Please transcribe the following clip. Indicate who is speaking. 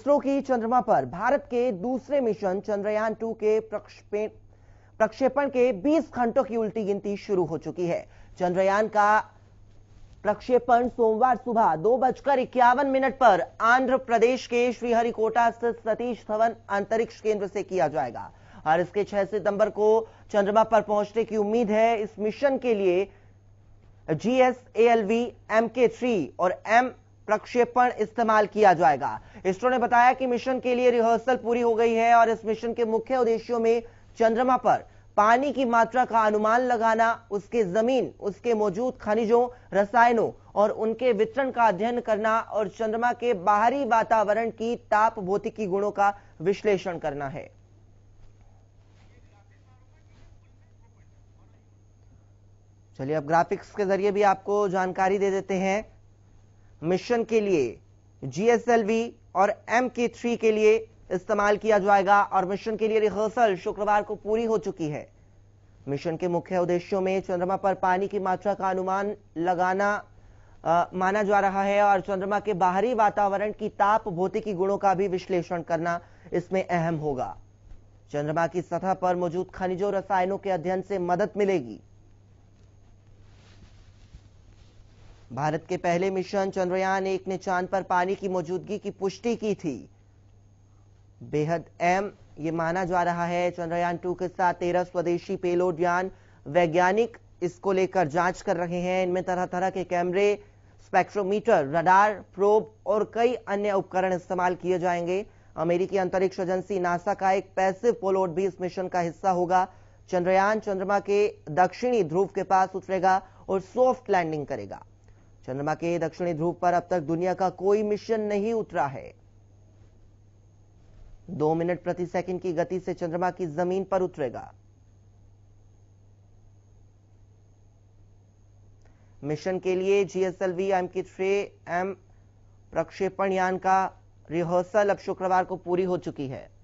Speaker 1: इसरो की चंद्रमा पर भारत के दूसरे मिशन चंद्रयान टू के प्रक्षेपण के 20 घंटों की उल्टी गिनती शुरू हो चुकी है चंद्रयान का प्रक्षेपण सोमवार सुबह दो बजकर इक्यावन मिनट पर आंध्र प्रदेश के श्रीहरिकोटा स्थित सतीश धवन अंतरिक्ष केंद्र से किया जाएगा और इसके 6 सितंबर को चंद्रमा पर पहुंचने की उम्मीद है इस मिशन के लिए जीएसएलवी एम के थ्री और एम प्रक्षेपण इस्तेमाल किया जाएगा इसरो ने बताया कि मिशन के लिए रिहर्सल पूरी हो गई है और इस मिशन के मुख्य उद्देश्यों में चंद्रमा पर पानी की मात्रा का अनुमान लगाना उसके जमीन उसके मौजूद खनिजों रसायनों और उनके वितरण का अध्ययन करना और चंद्रमा के बाहरी वातावरण की ताप भौतिकी गुणों का विश्लेषण करना है चलिए अब ग्राफिक्स के जरिए भी आपको जानकारी दे देते हैं मिशन के लिए जीएसएलवी और एम के थ्री के लिए इस्तेमाल किया जाएगा और मिशन के लिए रिहर्सल शुक्रवार को पूरी हो चुकी है मिशन के मुख्य उद्देश्यों में चंद्रमा पर पानी की मात्रा का अनुमान लगाना आ, माना जा रहा है और चंद्रमा के बाहरी वातावरण की ताप भौतिकी गुणों का भी विश्लेषण करना इसमें अहम होगा चंद्रमा की सतह पर मौजूद खनिजों रसायनों के अध्ययन से मदद मिलेगी भारत के पहले मिशन चंद्रयान एक ने चांद पर पानी की मौजूदगी की पुष्टि की थी बेहद अहम ये माना जा रहा है चंद्रयान टू के साथ तेरह स्वदेशी पेलोड यान वैज्ञानिक इसको लेकर जांच कर रहे हैं इनमें तरह तरह के कैमरे स्पेक्ट्रोमीटर रडार प्रोब और कई अन्य उपकरण इस्तेमाल किए जाएंगे अमेरिकी अंतरिक्ष एजेंसी नासा का एक पैसिव पोलोड भी इस मिशन का हिस्सा होगा चंद्रयान चंद्रमा के दक्षिणी ध्रुव के पास उतरेगा और सॉफ्ट लैंडिंग करेगा चंद्रमा के दक्षिणी ध्रुव पर अब तक दुनिया का कोई मिशन नहीं उतरा है दो मिनट प्रति सेकंड की गति से चंद्रमा की जमीन पर उतरेगा मिशन के लिए जीएसएलवी एम की थ्री एम प्रक्षेपण यान का रिहर्सल अब शुक्रवार को पूरी हो चुकी है